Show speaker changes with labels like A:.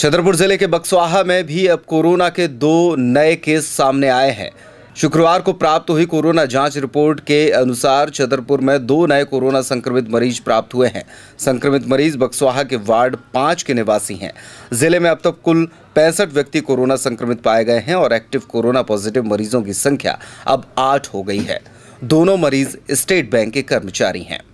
A: छतरपुर जिले के बक्सवाहा में भी अब कोरोना के दो नए केस सामने आए हैं शुक्रवार को प्राप्त हुई कोरोना जांच रिपोर्ट के अनुसार छतरपुर में दो नए कोरोना संक्रमित मरीज प्राप्त हुए हैं संक्रमित मरीज बक्सवाहा के वार्ड पाँच के निवासी हैं जिले में अब तक तो कुल पैंसठ व्यक्ति कोरोना संक्रमित पाए गए हैं और एक्टिव कोरोना पॉजिटिव मरीजों की संख्या अब आठ हो गई है दोनों मरीज स्टेट बैंक के कर्मचारी हैं